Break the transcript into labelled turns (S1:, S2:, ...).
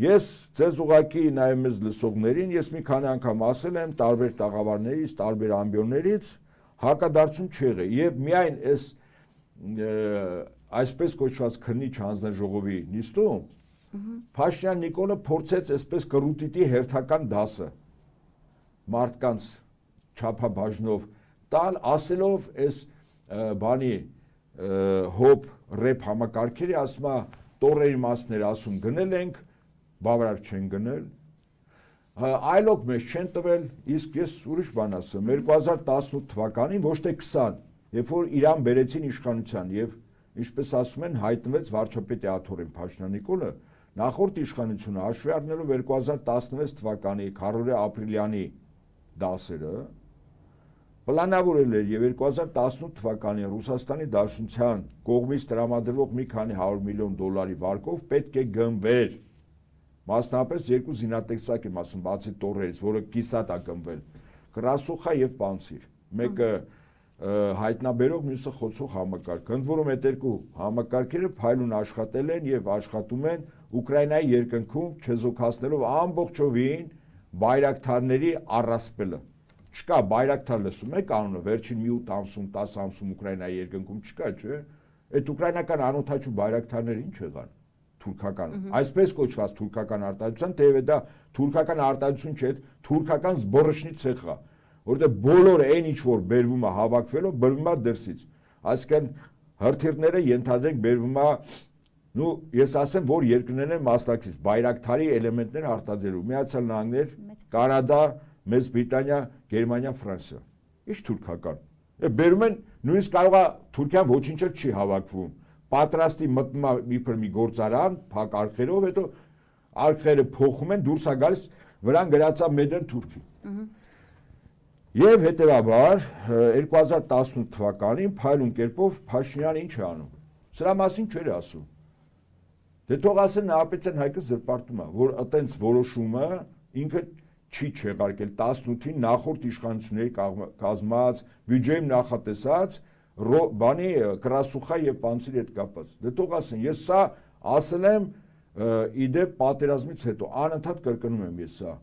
S1: Ես ձեզ ուղակի նաև մեզ լսողներին, ես մի քանի անգամ ասել եմ տարբեր տաղավարներից, տարբեր ամբիոններից հակադարձում չեղը եւ միայն այս այսպես կոչված քննիչ հանձնաժողովի նիստում Փաշյան Նիկոլը փորձեց այսպես կրուտիտի հերթական դասը մարդկանց չափաբաժնով տալ ասելով այս բանի հոբ ռեփ համակարգերի ասма տորերի մասները ասում գնել ենք բավարար չեն գնել, այլոք մեզ չեն տվել, իսկ ես ուրիշ բան ասեմ, 2018 թվականին ոչ թե 20, երբ որ Իրան բերեցին իշխանության եւ ինչպես ասում են հայտնվեց վարչապետի Աթորին Փաշնանիկոնը, նախորդ իշխանությունը հաշվի առնելով 2016 թվականի Քարորե ապրիլյանի դասերը պլանավորել էր եւ 2018 թվականին Ռուսաստանի Դաշնության կողմից տրամադրվող մի քանի 100 միլիոն դոլարի վարկով պետք է գնվեր Մասնապես երկու զինատեսակ եմ ասում, բացի տորերից, որը կիսատ է գնվել։ Կրասոխա եւ Պանցիր։ Մեկը հայտնաբերող մյուսը խոցող համակարգ։ Ընդ որում այդ երկու համակարգերը փայլուն աշխատել են եւ աշխատում են Ուկրաինայի երկնքում չեզոքացնելով ամբողջովին բայրակթարների առասպելը։ Չկա բայրակթար լսում եք անունը, վերջին մի 8 ամսում, 10 ամսում Ուկրաինայի երկնքում չկա, չէ՞։ Այդ ուկրաինական անօթաչու բայրակթարները ի՞նչ եղան թուրքական այսպես կոչված թուրքական արտադրության թեև դա թուրքական արտադրություն չէ թուրքական զբորշնի ցեխա որտեղ բոլոր այն ինչ որ բերվում է հավաքվելով բերվում է դրսից այսինքն հրթիռները ենթադրենք բերվում է նու ես ասեմ որ երկրներն են մասնակից բայրակթարի էլեմենտներ արտադրելու միացյալ նահանգներ կանադա մեծ բրիտանիա գերմանիա ֆրանսիա ի՞նչ թուրքական է բերում են նույնիսկ կարող է Թուրքիան ոչինչ չի հավաքվում պատրաստի մտնում է իբր մի գործարան, փակ արքերով, հետո արքերը փոխում են, դուրս է գալիս, վրան գրածա մեդեն Թուրքի։ Եվ հետևաբար 2018 թվականին փայլուն կերպով Փաշինյանը ինչ է անում։ Սրա մասին չէր ասում։ Դե թող ասեն Նահապետյան Հայկը զրպարտում է, որ այտենց որոշումը ինքը չի չեղարկել 18-ին նախորդ իշխանությունների կազմած բյուջեում նախատեսած բանի կրասուխա եւ պանցիրի հետ կապված։ Դե թող ասեն, ես սա ասել եմ իդե պատերազմից հետո անընդհատ կրկնում եմ ես սա